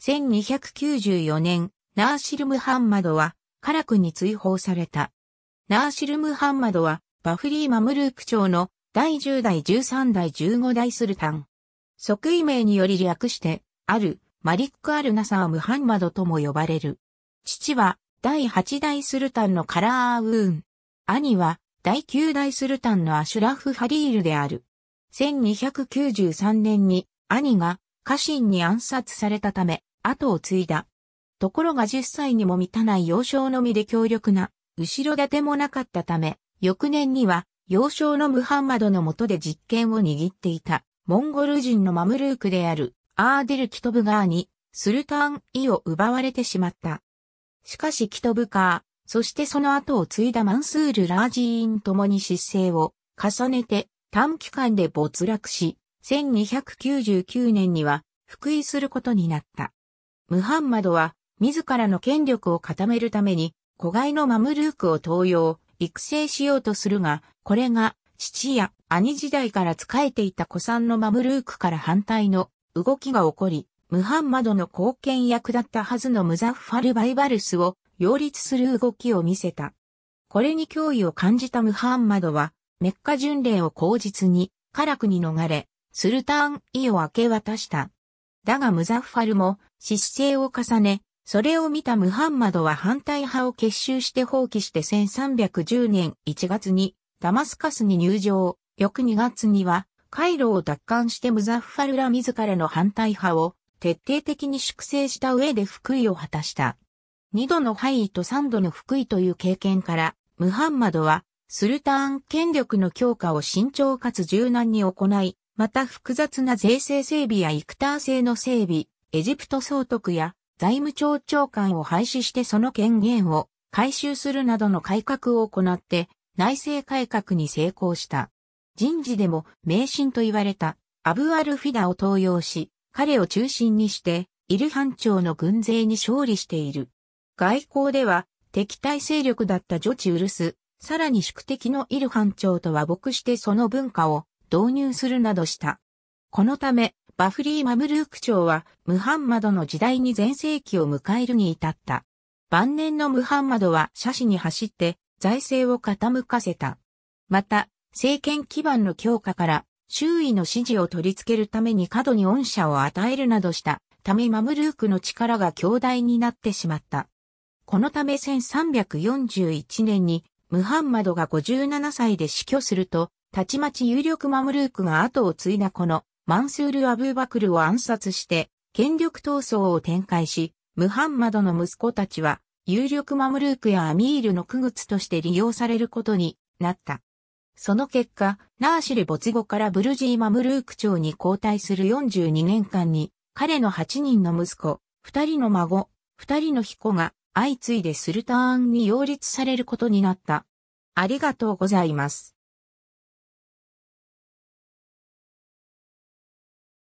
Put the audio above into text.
1294年、ナーシル・ムハンマドは、カラクに追放された。ナーシル・ムハンマドは、バフリー・マムルーク朝の第10代13代15代スルタン。即位名により略して、ある、マリック・アル・ナサー・ムハンマドとも呼ばれる。父は、第8代スルタンのカラー・ウーン。兄は、第9代スルタンのアシュラフ・ハリールである。1293年に、兄が、家臣に暗殺されたため、後を継いだ。ところが10歳にも満たない幼少のみで強力な、後ろ盾もなかったため、翌年には、幼少のムハンマドの下で実権を握っていた、モンゴル人のマムルークである、アーデル・キトブガーに、スルタン・イを奪われてしまった。しかしキトブカー、そしてその後を継いだマンスール・ラージーンともに失勢を重ねて短期間で没落し、1299年には復位することになった。ムハンマドは自らの権力を固めるために子飼いのマムルークを登用、育成しようとするが、これが父や兄時代から仕えていた子さんのマムルークから反対の動きが起こり、ムハンマドの貢献役だったはずのムザッファル・バイバルスを擁立する動きを見せた。これに脅威を感じたムハンマドは、メッカ巡礼を口実に、カラクに逃れ、スルターン位を明け渡した。だがムザッファルも失勢を重ね、それを見たムハンマドは反対派を結集して放棄して1310年1月にダマスカスに入場、翌2月にはカイロを奪還してムザッファルら自らの反対派を徹底的に粛清した上で福井を果たした。二度の敗位と三度の福井という経験から、ムハンマドはスルターン権力の強化を慎重かつ柔軟に行い、また複雑な税制整備やイクター制の整備、エジプト総督や財務庁長官を廃止してその権限を回収するなどの改革を行って内政改革に成功した。人事でも迷信と言われたアブアルフィダを登用し、彼を中心にしてイルハン朝の軍勢に勝利している。外交では敵対勢力だったジョチウルス、さらに宿敵のイルハン朝とは僕してその文化を導入するなどした。このため、バフリー・マムルーク朝は、ムハンマドの時代に全盛期を迎えるに至った。晩年のムハンマドは斜視に走って財政を傾かせた。また、政権基盤の強化から周囲の支持を取り付けるために過度に恩赦を与えるなどしたためマムルークの力が強大になってしまった。このため1341年にムハンマドが57歳で死去すると、たちまち有力マムルークが後を継いだこのマンスール・アブーバクルを暗殺して、権力闘争を展開し、ムハンマドの息子たちは、有力マムルークやアミールの区靴として利用されることになった。その結果、ナーシル没後からブルジーマムルーク長に交代する42年間に、彼の8人の息子、2人の孫、2人の彦が相次いでスルターンに擁立されることになった。ありがとうございます。